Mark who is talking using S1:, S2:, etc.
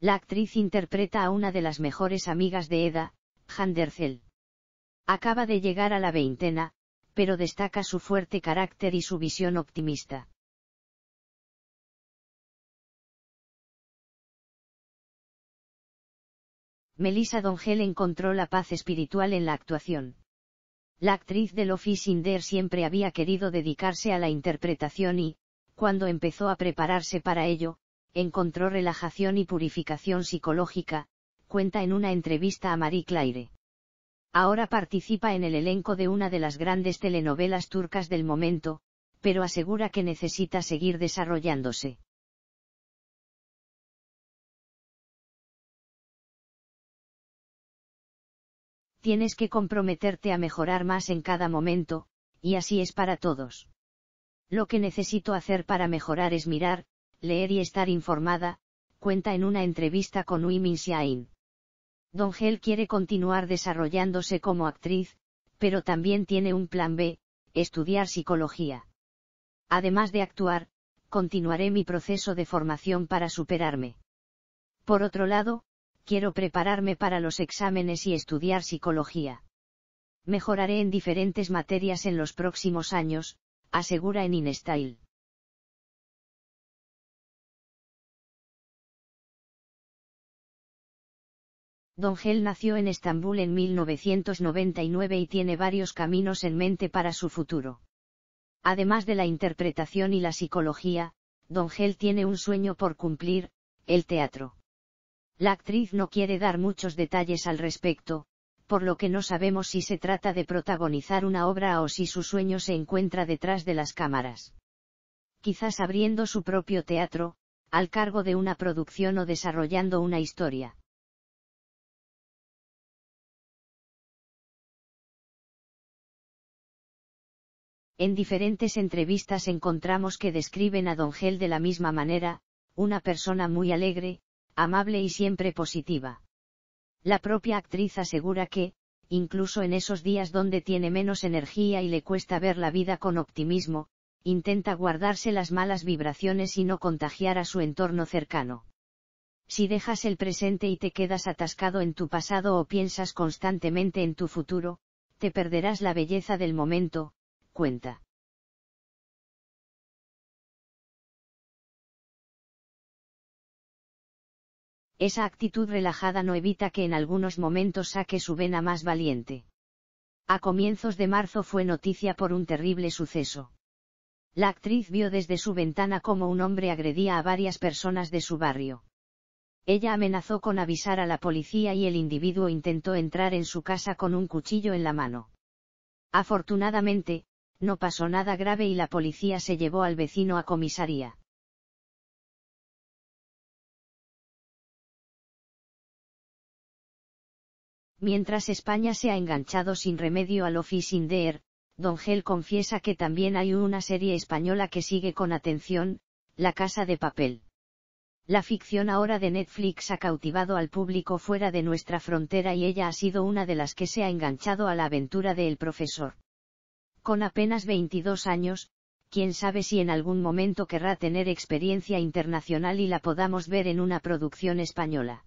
S1: La actriz interpreta a una de las mejores amigas de Eda, Zell. Acaba de llegar a la veintena, pero destaca su fuerte carácter y su visión
S2: optimista.
S1: Melissa Dongel encontró la paz espiritual en la actuación. La actriz de Office Sinder siempre había querido dedicarse a la interpretación y, cuando empezó a prepararse para ello, encontró relajación y purificación psicológica, cuenta en una entrevista a Marie Claire. Ahora participa en el elenco de una de las grandes telenovelas turcas del momento, pero asegura que necesita seguir desarrollándose. Tienes que comprometerte a mejorar más en cada momento, y así es para todos. Lo que necesito hacer para mejorar es mirar, leer y estar informada, cuenta en una entrevista con Shain. Don Gel quiere continuar desarrollándose como actriz, pero también tiene un plan B, estudiar psicología. Además de actuar, continuaré mi proceso de formación para superarme. Por otro lado, quiero prepararme para los exámenes y estudiar psicología. Mejoraré en diferentes materias en los próximos años, asegura en InStyle. Don Gel nació en Estambul en 1999 y tiene varios caminos en mente para su futuro. Además de la interpretación y la psicología, Don Gel tiene un sueño por cumplir, el teatro. La actriz no quiere dar muchos detalles al respecto, por lo que no sabemos si se trata de protagonizar una obra o si su sueño se encuentra detrás de las cámaras. Quizás abriendo su propio teatro, al cargo de una producción o desarrollando
S2: una historia.
S1: En diferentes entrevistas encontramos que describen a Don Gel de la misma manera, una persona muy alegre, amable y siempre positiva. La propia actriz asegura que, incluso en esos días donde tiene menos energía y le cuesta ver la vida con optimismo, intenta guardarse las malas vibraciones y no contagiar a su entorno cercano. Si dejas el presente y te quedas atascado en tu pasado o piensas constantemente en tu futuro, te perderás la belleza del momento, cuenta. Esa actitud relajada no evita que en algunos momentos saque su vena más valiente. A comienzos de marzo fue noticia por un terrible suceso. La actriz vio desde su ventana cómo un hombre agredía a varias personas de su barrio. Ella amenazó con avisar a la policía y el individuo intentó entrar en su casa con un cuchillo en la mano. Afortunadamente, no pasó nada grave y la policía se llevó
S2: al vecino a comisaría.
S1: Mientras España se ha enganchado sin remedio al Office Officing Don Gel confiesa que también hay una serie española que sigue con atención, La Casa de Papel. La ficción ahora de Netflix ha cautivado al público fuera de nuestra frontera y ella ha sido una de las que se ha enganchado a la aventura de El Profesor. Con apenas 22 años, quién sabe si en algún momento querrá tener experiencia internacional y la podamos ver en una producción
S2: española.